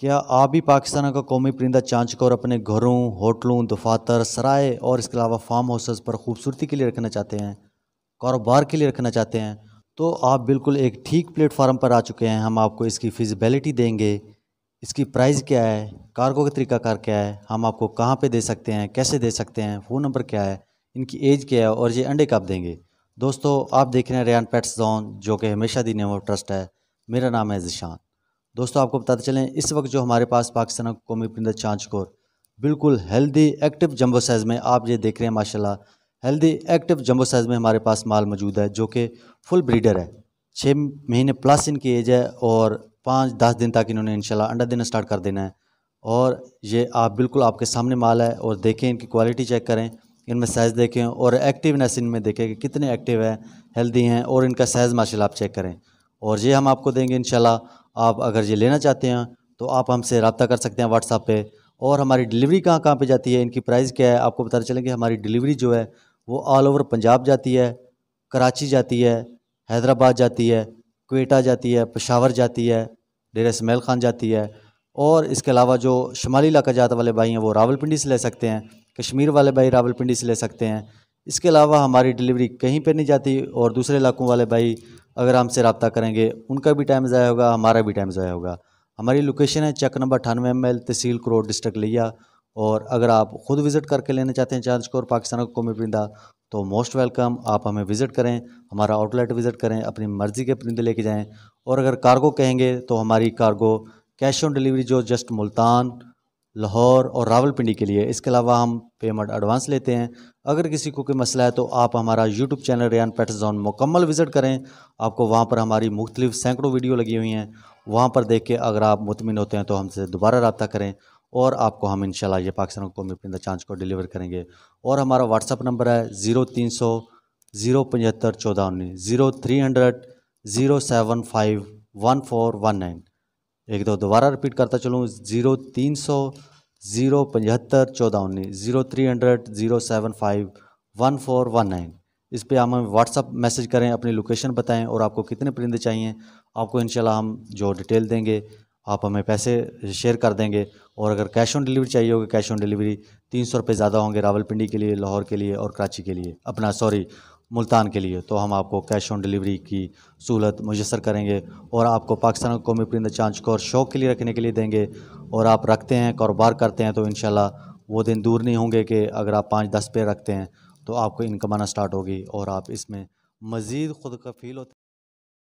क्या आप भी पाकिस्तान का कौमी परिंदा चाँच को और अपने घरों होटलों दफातर सराय और इसके अलावा फार्म हाउसेस पर खूबसूरती के लिए रखना चाहते हैं कारोबार के लिए रखना चाहते हैं तो आप बिल्कुल एक ठीक प्लेटफार्म पर आ चुके हैं हम आपको इसकी फिजिबिलिटी देंगे इसकी प्राइस क्या है कार्गो का तरीकाकार क्या है हम आपको कहाँ पे दे सकते हैं कैसे दे सकते हैं फ़ोन नंबर क्या है इनकी एज क्या है और ये अंडे कब देंगे दोस्तों आप देख रहे हैं रेन पेट्स जोन जो कि हमेशा दीने वो ट्रस्ट है मेरा नाम है जिशान दोस्तों आपको बताते चलें इस वक्त जो हमारे पास पाकिस्तान का कौमी परिंदा कौर बिल्कुल हेल्दी एक्टिव जम्बो साइज़ में आप ये देख रहे हैं माशाल्लाह हेल्दी एक्टिव जम्बो साइज़ में हमारे पास माल मौजूद है जो कि फुल ब्रीडर है छः महीने प्लस इनकी एज है और पाँच दस दिन तक इन्होंने इनशाला अंडा देना स्टार्ट कर देना है और ये आप बिल्कुल आपके सामने माल है और देखें इनकी क्वालिटी चेक करें इनमें साइज़ देखें और एक्टिवनेस इनमें देखें कि कितने एक्टिव हैं हेल्दी हैं और इनका साइज़ माशा आप चेक करें और ये हम आपको देंगे इनशाला आप अगर ये लेना चाहते हैं तो आप हमसे रबता कर सकते हैं व्हाट्सअप पर और हमारी डिलीवरी कहाँ कहाँ पर जाती है इनकी प्राइस क्या है आपको बताते चलेंगे हमारी डिलीवरी जो है वो ऑल ओवर पंजाब जाती है कराची जाती है हैदराबाद जाती है कोटा जाती है पेशावर जाती है डेरा इसमैल खान जाती है और इसके अलावा जो शुमाली इलाका जात वाले भाई हैं वो रावलपिंडी से ले सकते हैं कश्मीर वाले भाई रावलपिंडी से ले सकते हैं इसके अलावा हमारी डिलीवरी कहीं पर नहीं जाती और दूसरे इलाकों वाले भाई अगर हमसे रबता करेंगे उनका भी टाइम ज़ाया होगा हमारा भी टाइम ज़ाया होगा हमारी लोकेशन है चक नंबर अठानवे एम एल तहसील करोड़ डिस्ट्रिक्ट लिया और अगर आप ख़ुद विज़िट करके लेना चाहते हैं चांद स्कोर पाकिस्तान को कौमी परिंदा तो मोस्ट वेलकम आप हमें विज़िट करें हमारा आउटलेट विज़िट करें अपनी मर्ज़ी के परिंदे लेके जाएं और अगर कार्गो कहेंगे तो हमारी कार्गो कैश ऑन डिलीवरी जो जस्ट मुल्तान लाहौर और रावलपिंडी के लिए इसके अलावा हम पेमेंट एडवांस लेते हैं अगर किसी को कोई मसला है तो आप हमारा YouTube channel rain pet zone मुकम्मल विज़िट करें आपको वहाँ पर हमारी मुख्तलिफ सैकड़ों वीडियो लगी हुई हैं वहाँ पर देख के अगर आप मुतमिन होते हैं तो हमसे दोबारा रबता करें और आपको हम इन ये पाकिस्तान को पिंद चांस को डिलीवर करेंगे और हमारा व्हाट्सअप नंबर है ज़ीरो तीन सौ ज़ीरो पचहत्तर चौदह उन्नीस zero three hundred zero seven five one four one nine एक दो दोबारा रिपीट करता चलूँ ज़ीरो तीन सौ ज़ीरो पचहत्तर चौदह उन्नीस zero three hundred zero seven five one four one nine इस पर हम व्हाट्सअप मैसेज करें अपनी लोकेशन बताएं और आपको कितने परिंदे चाहिए आपको इनशाला हम जो डिटेल देंगे आप हमें पैसे शेयर कर देंगे और अगर कैश ऑन डिलीवरी चाहिए होगी कैश ऑन डिलीवरी तीन सौ रुपये ज़्यादा होंगे रावलपिंडी के लिए लाहौर के लिए और कराची के लिए अपना सॉरी मुल्तान के लिए तो हम आपको कैश ऑन डिलीवरी की सहूलत मुयसर करेंगे और आपको पाकिस्तान कौमी परिंदा चाँच को और शौक़ के लिए रखने के लिए देंगे और आप रखते हैं कारोबार करते हैं तो इन वो दिन दूर नहीं होंगे कि अगर आप पाँच दस पेड़ रखते हैं तो आपको इनकम आना स्टार्ट होगी और आप इसमें मज़ीद खुद का फील होते